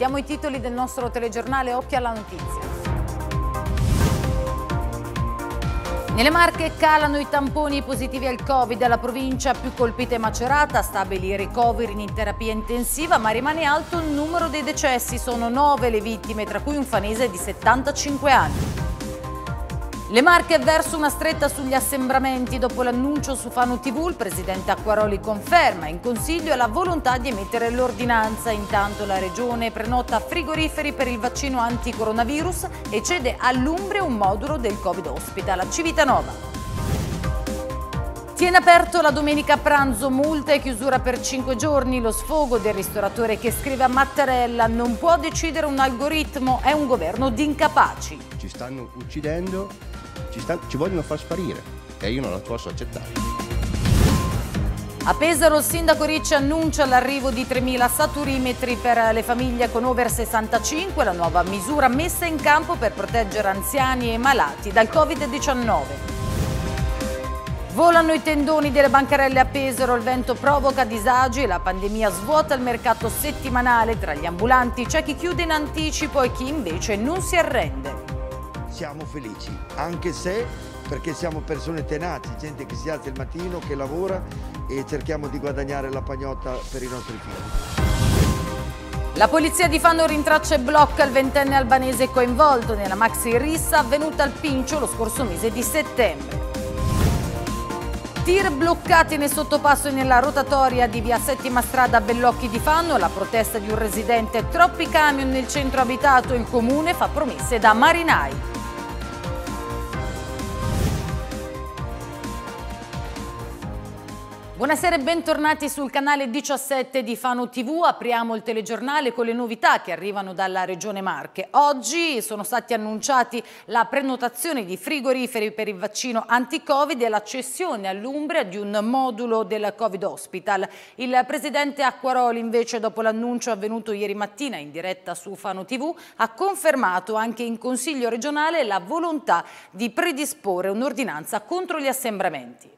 Vediamo i titoli del nostro telegiornale Occhio alla notizia. Nelle Marche calano i tamponi positivi al Covid, la provincia più colpita è Macerata, stabili i ricoveri in terapia intensiva, ma rimane alto il numero dei decessi, sono nove le vittime, tra cui un fanese di 75 anni. Le Marche verso una stretta sugli assembramenti. Dopo l'annuncio su Fanu TV, il presidente Acquaroli conferma in consiglio la volontà di emettere l'ordinanza. Intanto la regione prenota frigoriferi per il vaccino anti-coronavirus e cede all'Umbria un modulo del Covid Hospital a Civitanova. Tiene aperto la domenica pranzo, multa e chiusura per 5 giorni. Lo sfogo del ristoratore che scrive a Mattarella non può decidere un algoritmo, è un governo di incapaci. Ci stanno uccidendo ci, sta, ci vogliono far sparire e io non la posso accettare. A Pesaro il sindaco Ricci annuncia l'arrivo di 3.000 saturimetri per le famiglie con over 65, la nuova misura messa in campo per proteggere anziani e malati dal Covid-19. Volano i tendoni delle bancarelle a Pesaro, il vento provoca disagi e la pandemia svuota il mercato settimanale. Tra gli ambulanti c'è chi chiude in anticipo e chi invece non si arrende siamo felici, anche se perché siamo persone tenaci, gente che si alza il mattino, che lavora e cerchiamo di guadagnare la pagnotta per i nostri figli. La polizia di Fano rintraccia e blocca il ventenne albanese coinvolto nella maxi rissa avvenuta al Pincio lo scorso mese di settembre. Tir bloccati nel sottopasso e nella rotatoria di via Settima Strada Bellocchi di Fanno, la protesta di un residente, troppi camion nel centro abitato, il comune fa promesse da marinai. Buonasera e bentornati sul canale 17 di Fano TV. Apriamo il telegiornale con le novità che arrivano dalla Regione Marche. Oggi sono stati annunciati la prenotazione di frigoriferi per il vaccino anti-Covid e l'accessione all'Umbria di un modulo del Covid Hospital. Il presidente Acquaroli invece dopo l'annuncio avvenuto ieri mattina in diretta su Fano TV ha confermato anche in Consiglio regionale la volontà di predisporre un'ordinanza contro gli assembramenti.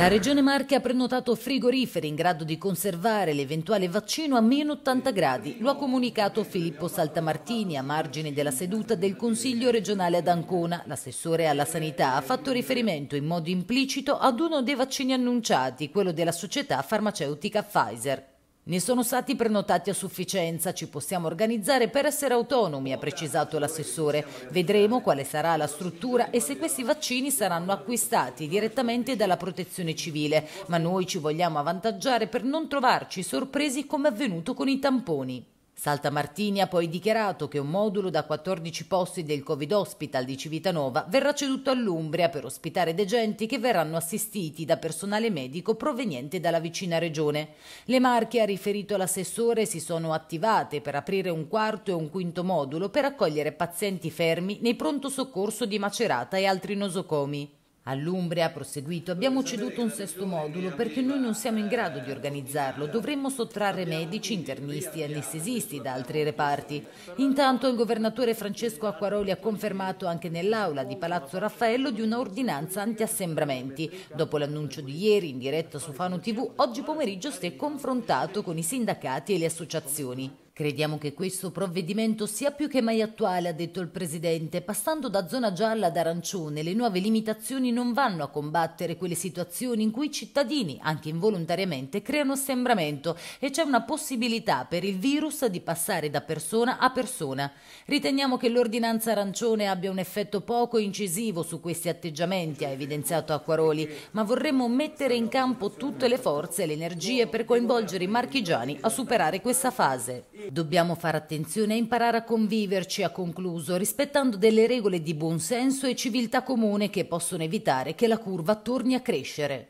La Regione Marche ha prenotato frigoriferi in grado di conservare l'eventuale vaccino a meno 80 gradi. Lo ha comunicato Filippo Saltamartini a margine della seduta del Consiglio regionale ad Ancona. L'assessore alla sanità ha fatto riferimento in modo implicito ad uno dei vaccini annunciati, quello della società farmaceutica Pfizer. Ne sono stati prenotati a sufficienza, ci possiamo organizzare per essere autonomi, ha precisato l'assessore. Vedremo quale sarà la struttura e se questi vaccini saranno acquistati direttamente dalla protezione civile, ma noi ci vogliamo avvantaggiare per non trovarci sorpresi come è avvenuto con i tamponi. Saltamartini ha poi dichiarato che un modulo da 14 posti del Covid Hospital di Civitanova verrà ceduto all'Umbria per ospitare degenti che verranno assistiti da personale medico proveniente dalla vicina regione. Le Marche, ha riferito l'assessore, si sono attivate per aprire un quarto e un quinto modulo per accogliere pazienti fermi nei pronto soccorso di Macerata e altri nosocomi. All'Umbria ha proseguito, abbiamo ceduto un sesto modulo perché noi non siamo in grado di organizzarlo, dovremmo sottrarre medici, internisti e anestesisti da altri reparti. Intanto il governatore Francesco Acquaroli ha confermato anche nell'aula di Palazzo Raffaello di una ordinanza anti-assembramenti. Dopo l'annuncio di ieri in diretta su Fano TV, oggi pomeriggio si è confrontato con i sindacati e le associazioni. Crediamo che questo provvedimento sia più che mai attuale, ha detto il Presidente. Passando da zona gialla ad arancione, le nuove limitazioni non vanno a combattere quelle situazioni in cui i cittadini, anche involontariamente, creano assembramento e c'è una possibilità per il virus di passare da persona a persona. Riteniamo che l'ordinanza arancione abbia un effetto poco incisivo su questi atteggiamenti, ha evidenziato Acquaroli, ma vorremmo mettere in campo tutte le forze e le energie per coinvolgere i marchigiani a superare questa fase. Dobbiamo fare attenzione e imparare a conviverci, ha concluso, rispettando delle regole di buonsenso e civiltà comune che possono evitare che la curva torni a crescere.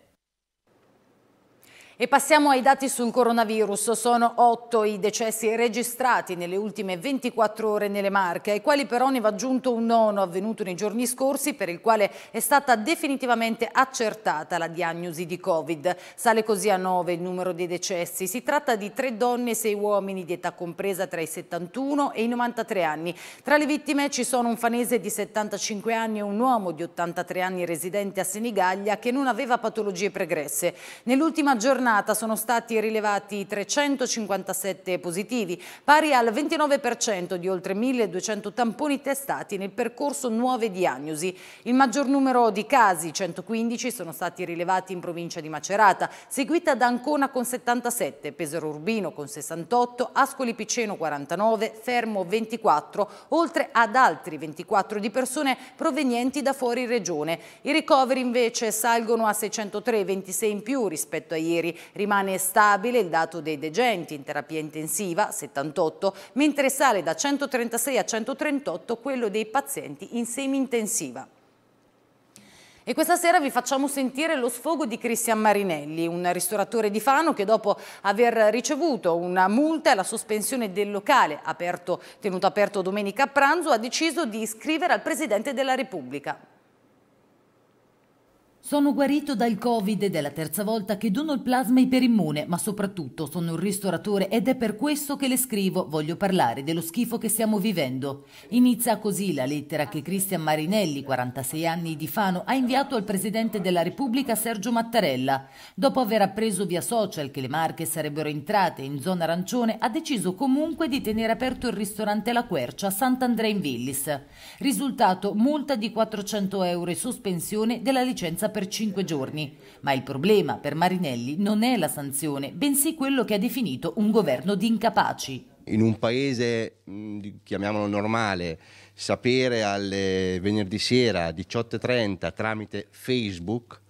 E passiamo ai dati sul coronavirus. Sono 8 i decessi registrati nelle ultime 24 ore nelle Marche, ai quali però ne va aggiunto un nono avvenuto nei giorni scorsi per il quale è stata definitivamente accertata la diagnosi di Covid. Sale così a 9 il numero dei decessi. Si tratta di tre donne e sei uomini di età compresa tra i 71 e i 93 anni. Tra le vittime ci sono un fanese di 75 anni e un uomo di 83 anni residente a Senigallia che non aveva patologie pregresse. Nell'ultima giornata giornata sono stati rilevati 357 positivi, pari al 29% di oltre 1.200 tamponi testati nel percorso nuove diagnosi. Il maggior numero di casi, 115, sono stati rilevati in provincia di Macerata, seguita da Ancona con 77, Pesaro Urbino con 68, Ascoli Piceno 49, Fermo 24, oltre ad altri 24 di persone provenienti da fuori regione. I ricoveri invece salgono a 603, 26 in più rispetto a ieri. Rimane stabile il dato dei degenti in terapia intensiva, 78, mentre sale da 136 a 138 quello dei pazienti in semi-intensiva. E questa sera vi facciamo sentire lo sfogo di Cristian Marinelli, un ristoratore di Fano che dopo aver ricevuto una multa e la sospensione del locale aperto, tenuto aperto domenica a pranzo ha deciso di iscrivere al Presidente della Repubblica. Sono guarito dal Covid ed è la terza volta che dono il plasma iperimmune, ma soprattutto sono un ristoratore ed è per questo che le scrivo, voglio parlare dello schifo che stiamo vivendo. Inizia così la lettera che Cristian Marinelli, 46 anni di Fano, ha inviato al Presidente della Repubblica Sergio Mattarella. Dopo aver appreso via social che le Marche sarebbero entrate in zona arancione, ha deciso comunque di tenere aperto il ristorante La Quercia a Sant'Andrea in Villis. Risultato, multa di 400 euro e sospensione della licenza per per cinque giorni. Ma il problema per Marinelli non è la sanzione, bensì quello che ha definito un governo di incapaci. In un paese, mm, chiamiamolo normale, sapere alle venerdì sera 18.30 tramite Facebook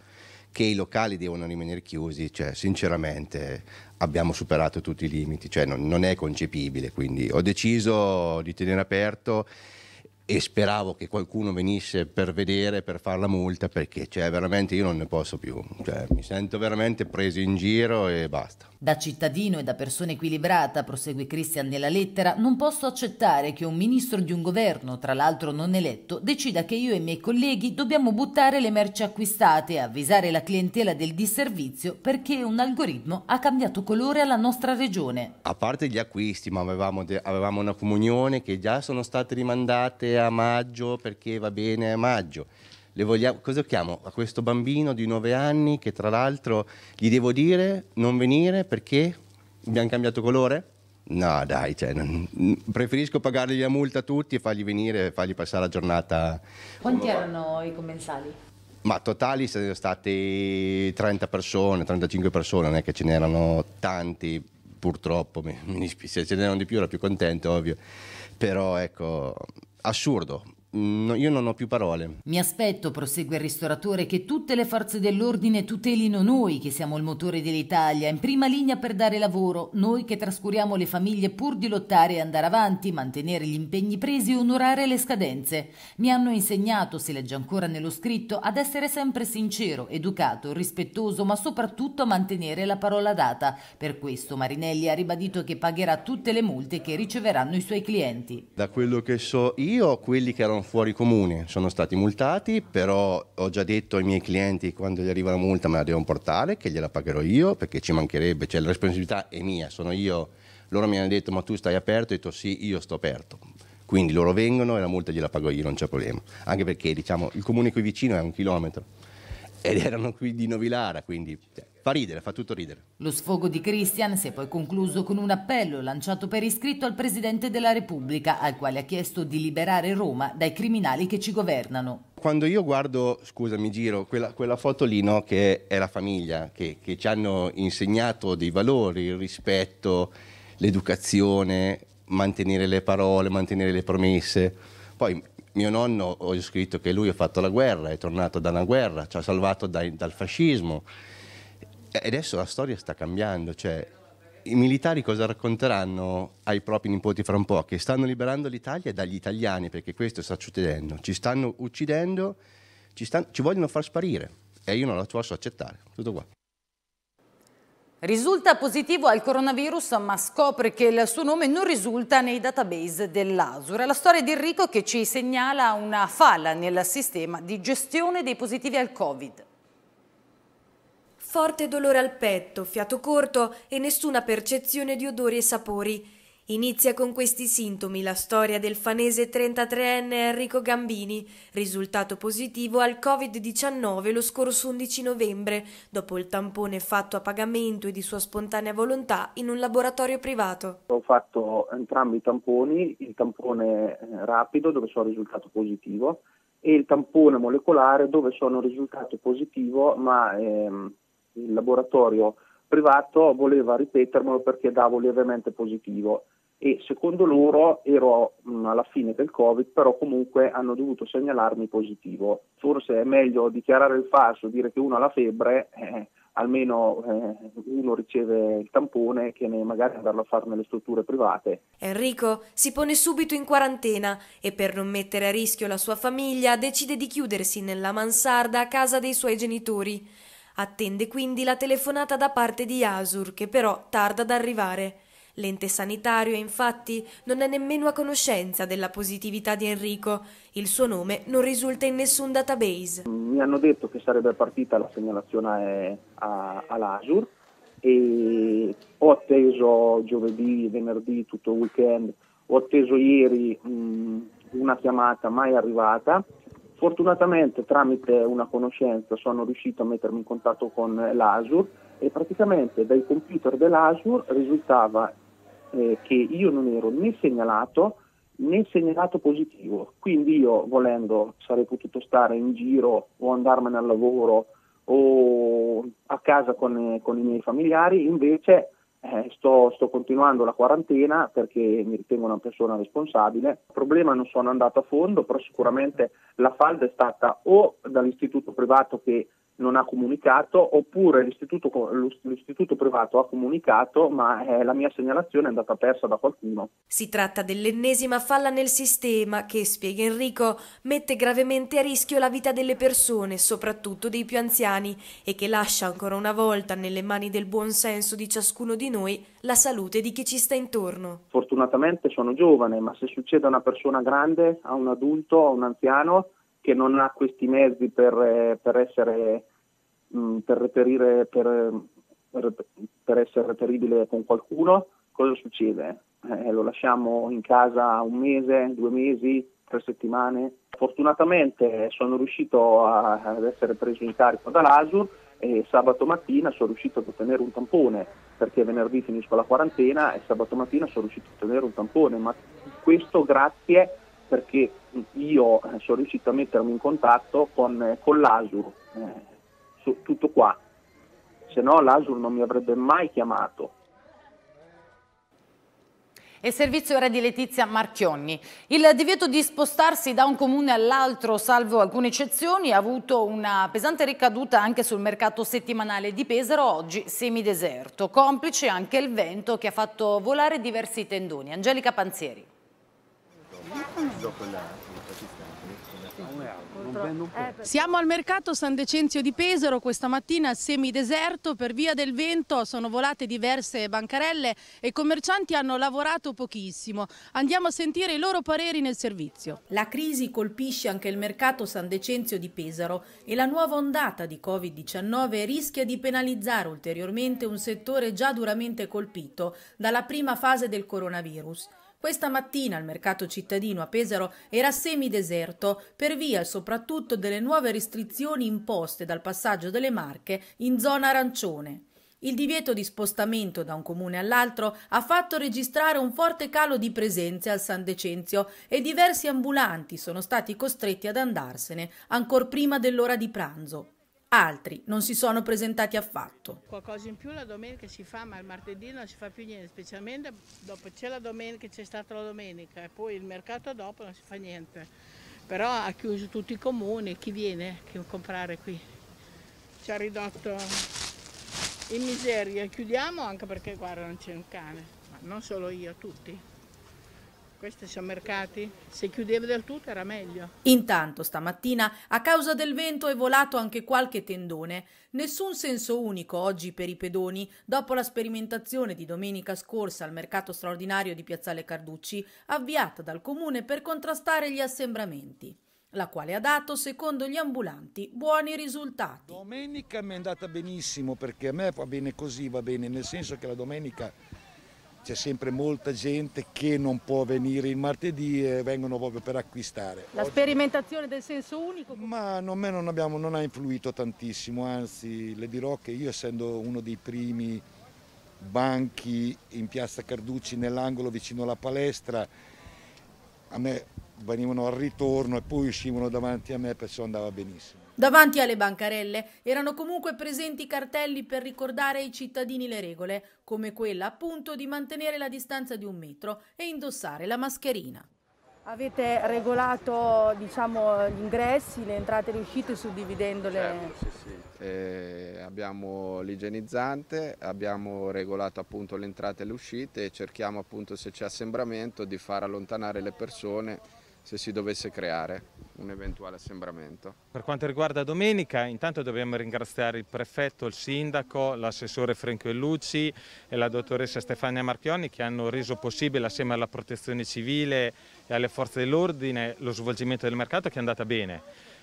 che i locali devono rimanere chiusi, cioè sinceramente abbiamo superato tutti i limiti, cioè non, non è concepibile, quindi ho deciso di tenere aperto e speravo che qualcuno venisse per vedere, per fare la multa, perché cioè, veramente io non ne posso più, cioè, mi sento veramente preso in giro e basta. Da cittadino e da persona equilibrata, prosegue Christian nella lettera, non posso accettare che un ministro di un governo, tra l'altro non eletto, decida che io e i miei colleghi dobbiamo buttare le merci acquistate e avvisare la clientela del disservizio perché un algoritmo ha cambiato colore alla nostra regione. A parte gli acquisti, ma avevamo, avevamo una comunione che già sono state rimandate a maggio perché va bene a maggio. Vogliamo, cosa chiamo? A questo bambino di 9 anni che tra l'altro gli devo dire non venire perché abbiamo cambiato colore? No dai, cioè, non, preferisco pagargli la multa a tutti e fargli venire e fargli passare la giornata. Quanti erano i commensali? Ma totali sono state 30 persone, 35 persone, non è che ce n'erano tanti, purtroppo, mi, mi, se ce n'erano di più ero più contento, ovvio. Però ecco, assurdo No, io non ho più parole. Mi aspetto, prosegue il ristoratore, che tutte le forze dell'ordine tutelino noi che siamo il motore dell'Italia, in prima linea per dare lavoro, noi che trascuriamo le famiglie pur di lottare e andare avanti, mantenere gli impegni presi e onorare le scadenze. Mi hanno insegnato, si legge ancora nello scritto, ad essere sempre sincero, educato, rispettoso, ma soprattutto a mantenere la parola data. Per questo Marinelli ha ribadito che pagherà tutte le multe che riceveranno i suoi clienti. Da quello che so io, quelli che erano fuori comune, sono stati multati, però ho già detto ai miei clienti quando gli arriva la multa me la devono portare, che gliela pagherò io, perché ci mancherebbe, cioè la responsabilità è mia, sono io. Loro mi hanno detto ma tu stai aperto, ho detto sì, io sto aperto. Quindi loro vengono e la multa gliela pago io, non c'è problema. Anche perché diciamo, il comune qui vicino è un chilometro ed erano qui di Novilara, quindi cioè, Fa ridere, fa tutto ridere. Lo sfogo di Christian si è poi concluso con un appello lanciato per iscritto al Presidente della Repubblica, al quale ha chiesto di liberare Roma dai criminali che ci governano. Quando io guardo, scusa mi giro, quella, quella foto lì no, che è la famiglia, che, che ci hanno insegnato dei valori, il rispetto, l'educazione, mantenere le parole, mantenere le promesse. Poi mio nonno, ho scritto che lui ha fatto la guerra, è tornato da una guerra, ci ha salvato dai, dal fascismo. E adesso la storia sta cambiando, cioè i militari cosa racconteranno ai propri nipoti fra un po'? Che stanno liberando l'Italia dagli italiani, perché questo sta succedendo, ci stanno uccidendo, ci, stanno, ci vogliono far sparire e io non lo posso accettare. Tutto qua. Risulta positivo al coronavirus ma scopre che il suo nome non risulta nei database dell'Asura. la storia di Enrico che ci segnala una falla nel sistema di gestione dei positivi al Covid. Forte dolore al petto, fiato corto e nessuna percezione di odori e sapori. Inizia con questi sintomi la storia del fanese 33enne Enrico Gambini, risultato positivo al Covid-19 lo scorso 11 novembre, dopo il tampone fatto a pagamento e di sua spontanea volontà in un laboratorio privato. Ho fatto entrambi i tamponi, il tampone eh, rapido dove sono risultato positivo e il tampone molecolare dove sono risultato positivo ma ehm, il laboratorio privato voleva ripetermelo perché davo lievemente positivo e secondo loro ero mh, alla fine del Covid, però comunque hanno dovuto segnalarmi positivo. Forse è meglio dichiarare il falso, dire che uno ha la febbre, eh, almeno eh, uno riceve il tampone che magari andarlo a fare nelle strutture private. Enrico si pone subito in quarantena e per non mettere a rischio la sua famiglia decide di chiudersi nella mansarda a casa dei suoi genitori. Attende quindi la telefonata da parte di Asur, che però tarda ad arrivare. L'ente sanitario, infatti, non è nemmeno a conoscenza della positività di Enrico. Il suo nome non risulta in nessun database. Mi hanno detto che sarebbe partita la segnalazione all'Asur e ho atteso giovedì, venerdì, tutto il weekend, ho atteso ieri mh, mm, una chiamata mai arrivata Fortunatamente tramite una conoscenza sono riuscito a mettermi in contatto con eh, l'Azure e praticamente dai computer dell'Azure risultava eh, che io non ero né segnalato né segnalato positivo, quindi io volendo sarei potuto stare in giro o andarmene al lavoro o a casa con, eh, con i miei familiari, invece eh, sto, sto, continuando la quarantena perché mi ritengo una persona responsabile. Il problema non sono andato a fondo, però sicuramente la falda è stata o dall'istituto privato che non ha comunicato oppure l'istituto, l'istituto privato ha comunicato ma eh, la mia segnalazione è andata persa da qualcuno. Si tratta dell'ennesima falla nel sistema che, spiega Enrico, mette gravemente a rischio la vita delle persone, soprattutto dei più anziani, e che lascia ancora una volta nelle mani del buon senso di ciascuno di noi la salute di chi ci sta intorno. Fortunatamente sono giovane, ma se succede a una persona grande, a un adulto, a un anziano, che non ha questi mezzi per, eh, per essere mm, per reperire per, eh, per, essere reperibile con qualcuno, cosa succede? Eh, lo lasciamo in casa un mese, due mesi, tre settimane. Fortunatamente sono riuscito a, ad essere preso in carico dall'ASUR e sabato mattina sono riuscito ad ottenere un tampone perché venerdì finisco la quarantena e sabato mattina sono riuscito a ottenere un tampone, ma questo grazie perché io sono riuscito a mettermi in contatto con, eh, con l'Asur, eh, tutto qua, se no l'Asur non mi avrebbe mai chiamato. E servizio era di Letizia Marchionni. Il divieto di spostarsi da un comune all'altro, salvo alcune eccezioni, ha avuto una pesante ricaduta anche sul mercato settimanale di Pesaro, oggi semideserto. Complice anche il vento che ha fatto volare diversi tendoni. Angelica Panzieri. Siamo al mercato San Decenzio di Pesaro, questa mattina semideserto, per via del vento sono volate diverse bancarelle e i commercianti hanno lavorato pochissimo. Andiamo a sentire i loro pareri nel servizio. La crisi colpisce anche il mercato San Decenzio di Pesaro e la nuova ondata di Covid-19 rischia di penalizzare ulteriormente un settore già duramente colpito dalla prima fase del coronavirus. Questa mattina il mercato cittadino a Pesaro era semideserto per via soprattutto delle nuove restrizioni imposte dal passaggio delle Marche in zona arancione. Il divieto di spostamento da un comune all'altro ha fatto registrare un forte calo di presenze al San Decenzio e diversi ambulanti sono stati costretti ad andarsene ancor prima dell'ora di pranzo. Altri non si sono presentati affatto. Qualcosa in più la domenica si fa, ma il martedì non si fa più niente, specialmente dopo c'è la domenica, c'è stata la domenica e poi il mercato dopo non si fa niente. Però ha chiuso tutti i comuni, chi viene a comprare qui? Ci ha ridotto in miseria, chiudiamo anche perché guarda non c'è un cane, ma non solo io, tutti. Questi sono mercati. Se chiudeva del tutto era meglio. Intanto stamattina, a causa del vento, è volato anche qualche tendone. Nessun senso unico oggi per i pedoni. Dopo la sperimentazione di domenica scorsa al mercato straordinario di Piazzale Carducci, avviata dal comune per contrastare gli assembramenti la quale ha dato, secondo gli ambulanti, buoni risultati. Domenica mi è andata benissimo perché a me va bene così, va bene, nel senso che la domenica c'è sempre molta gente che non può venire il martedì e vengono proprio per acquistare. La Oggi... sperimentazione del senso unico? Ma a me non, abbiamo, non ha influito tantissimo, anzi le dirò che io essendo uno dei primi banchi in piazza Carducci nell'angolo vicino alla palestra, a me venivano al ritorno e poi uscivano davanti a me, perciò andava benissimo. Davanti alle bancarelle erano comunque presenti cartelli per ricordare ai cittadini le regole, come quella appunto di mantenere la distanza di un metro e indossare la mascherina. Avete regolato diciamo, gli ingressi, le entrate e le uscite suddividendole? Certo, sì, sì. Eh, abbiamo l'igienizzante, abbiamo regolato appunto le entrate e le uscite e cerchiamo appunto se c'è assembramento di far allontanare le persone se si dovesse creare un eventuale assembramento. Per quanto riguarda domenica, intanto dobbiamo ringraziare il prefetto, il sindaco, l'assessore Franco Ellucci e la dottoressa Stefania Marchioni che hanno reso possibile assieme alla protezione civile e alle forze dell'ordine lo svolgimento del mercato che è andata bene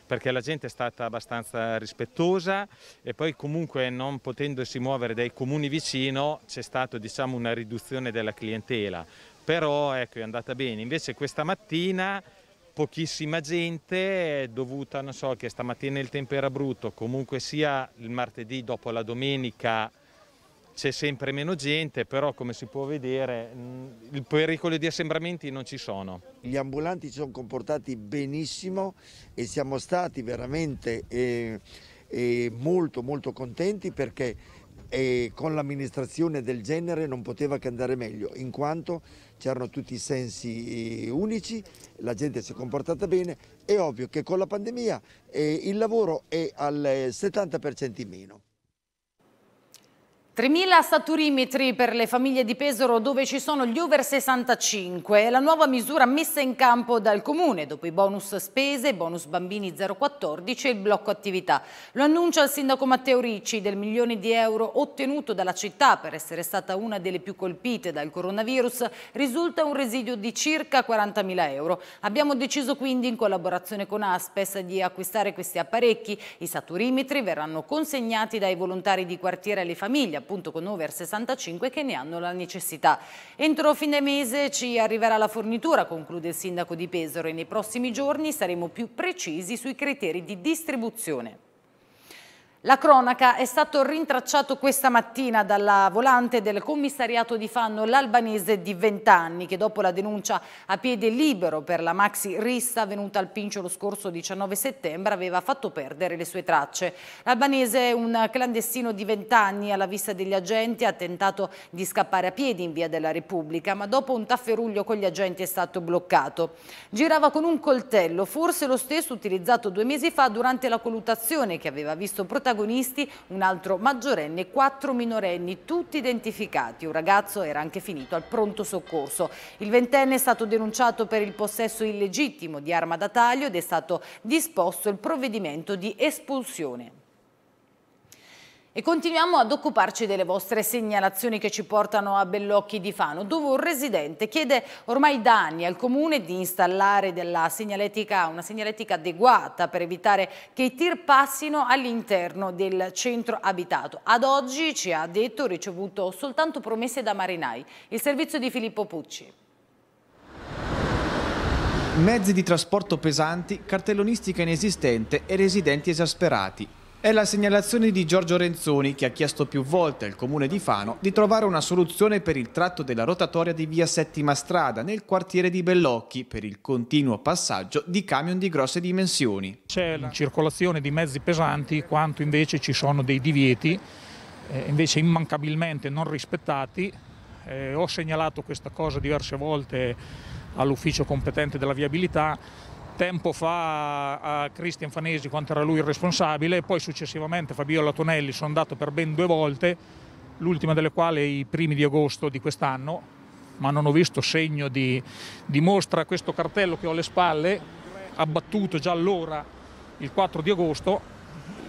perché la gente è stata abbastanza rispettosa e poi comunque non potendosi muovere dai comuni vicino c'è stata diciamo, una riduzione della clientela però ecco, è andata bene. Invece questa mattina pochissima gente dovuta, non so, che stamattina il tempo era brutto, comunque sia il martedì dopo la domenica c'è sempre meno gente, però come si può vedere mm, il pericolo di assembramenti non ci sono. Gli ambulanti si sono comportati benissimo e siamo stati veramente eh, eh, molto molto contenti perché eh, con l'amministrazione del genere non poteva che andare meglio, in quanto c'erano tutti i sensi eh, unici, la gente si è comportata bene, è ovvio che con la pandemia eh, il lavoro è al 70% eh, in meno. 3.000 saturimetri per le famiglie di Pesaro dove ci sono gli over 65 è la nuova misura messa in campo dal Comune dopo i bonus spese, bonus bambini 014 e il blocco attività. Lo annuncia il sindaco Matteo Ricci del milione di euro ottenuto dalla città per essere stata una delle più colpite dal coronavirus risulta un residuo di circa 40.000 euro. Abbiamo deciso quindi in collaborazione con Aspes di acquistare questi apparecchi. I saturimetri verranno consegnati dai volontari di quartiere alle famiglie appunto con over 65 che ne hanno la necessità. Entro fine mese ci arriverà la fornitura, conclude il sindaco di Pesaro e nei prossimi giorni saremo più precisi sui criteri di distribuzione. La cronaca è stato rintracciato questa mattina dalla volante del commissariato di Fanno l'albanese di 20 anni che dopo la denuncia a piede libero per la maxi rissa venuta al Pincio lo scorso 19 settembre aveva fatto perdere le sue tracce. L'albanese, è un clandestino di 20 anni alla vista degli agenti, ha tentato di scappare a piedi in via della Repubblica ma dopo un tafferuglio con gli agenti è stato bloccato. Girava con un coltello, forse lo stesso utilizzato due mesi fa durante la colutazione che aveva visto protagonista protagonisti un altro maggiorenne e quattro minorenni, tutti identificati. Un ragazzo era anche finito al pronto soccorso. Il ventenne è stato denunciato per il possesso illegittimo di arma da taglio ed è stato disposto il provvedimento di espulsione. E continuiamo ad occuparci delle vostre segnalazioni che ci portano a Bellocchi di Fano, dove un residente chiede ormai da anni al comune di installare segnaletica, una segnaletica adeguata per evitare che i tir passino all'interno del centro abitato. Ad oggi, ci ha detto, ricevuto soltanto promesse da marinai. Il servizio di Filippo Pucci. Mezzi di trasporto pesanti, cartellonistica inesistente e residenti esasperati. È la segnalazione di Giorgio Renzoni che ha chiesto più volte al comune di Fano di trovare una soluzione per il tratto della rotatoria di via Settima Strada nel quartiere di Bellocchi per il continuo passaggio di camion di grosse dimensioni. C'è la circolazione di mezzi pesanti quanto invece ci sono dei divieti eh, invece immancabilmente non rispettati. Eh, ho segnalato questa cosa diverse volte all'ufficio competente della viabilità tempo fa a Cristian Fanesi quanto era lui il responsabile, poi successivamente Fabiola Tonelli sono andato per ben due volte, l'ultima delle quali i primi di agosto di quest'anno, ma non ho visto segno di, di mostra questo cartello che ho alle spalle, abbattuto già allora il 4 di agosto,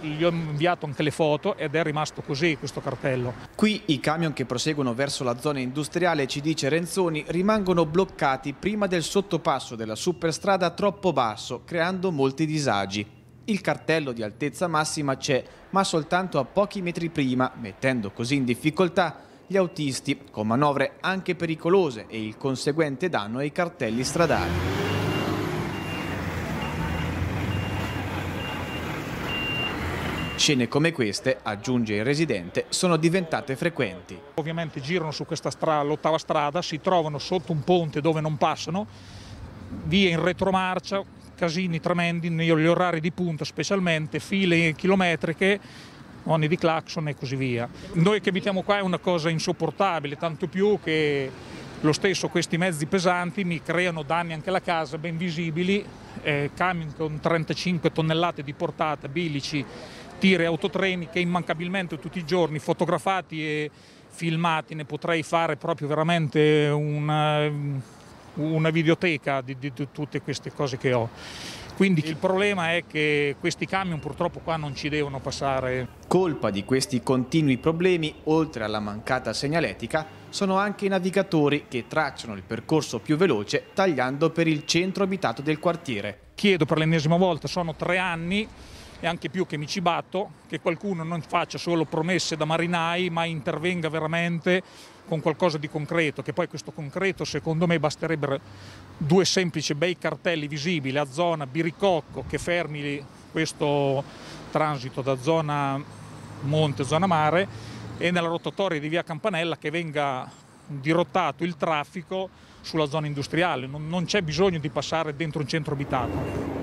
gli ho inviato anche le foto ed è rimasto così questo cartello. Qui i camion che proseguono verso la zona industriale, ci dice Renzoni, rimangono bloccati prima del sottopasso della superstrada troppo basso, creando molti disagi. Il cartello di altezza massima c'è, ma soltanto a pochi metri prima, mettendo così in difficoltà gli autisti, con manovre anche pericolose e il conseguente danno ai cartelli stradali. Scene come queste, aggiunge il residente, sono diventate frequenti. Ovviamente girano su questa strada, l'ottava strada, si trovano sotto un ponte dove non passano, vie in retromarcia, casini tremendi, negli orari di punta specialmente, file chilometriche, onni di clacson e così via. Noi che abitiamo qua è una cosa insopportabile, tanto più che lo stesso questi mezzi pesanti mi creano danni anche alla casa ben visibili, eh, camion con 35 tonnellate di portata, bilici tir e autotreni che immancabilmente tutti i giorni fotografati e filmati, ne potrei fare proprio veramente una, una videoteca di, di, di tutte queste cose che ho. Quindi il problema è che questi camion purtroppo qua non ci devono passare. Colpa di questi continui problemi, oltre alla mancata segnaletica, sono anche i navigatori che tracciano il percorso più veloce tagliando per il centro abitato del quartiere. Chiedo per l'ennesima volta, sono tre anni e anche più che mi ci batto, che qualcuno non faccia solo promesse da marinai, ma intervenga veramente con qualcosa di concreto, che poi questo concreto secondo me basterebbero due semplici bei cartelli visibili a zona Biricocco che fermi questo transito da zona monte, zona mare e nella rotatoria di via Campanella che venga dirottato il traffico sulla zona industriale, non, c'è bisogno di passare dentro un centro abitato.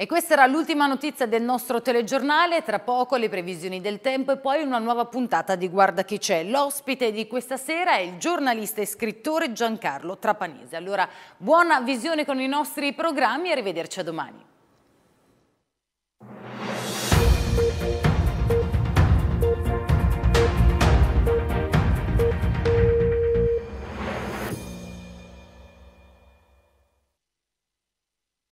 E questa era l'ultima notizia del nostro telegiornale, tra poco le previsioni del tempo e poi una nuova puntata di Guarda chi c'è. L'ospite di questa sera è il giornalista e scrittore Giancarlo Trapanese. Allora, buona visione con i nostri programmi e arrivederci a domani.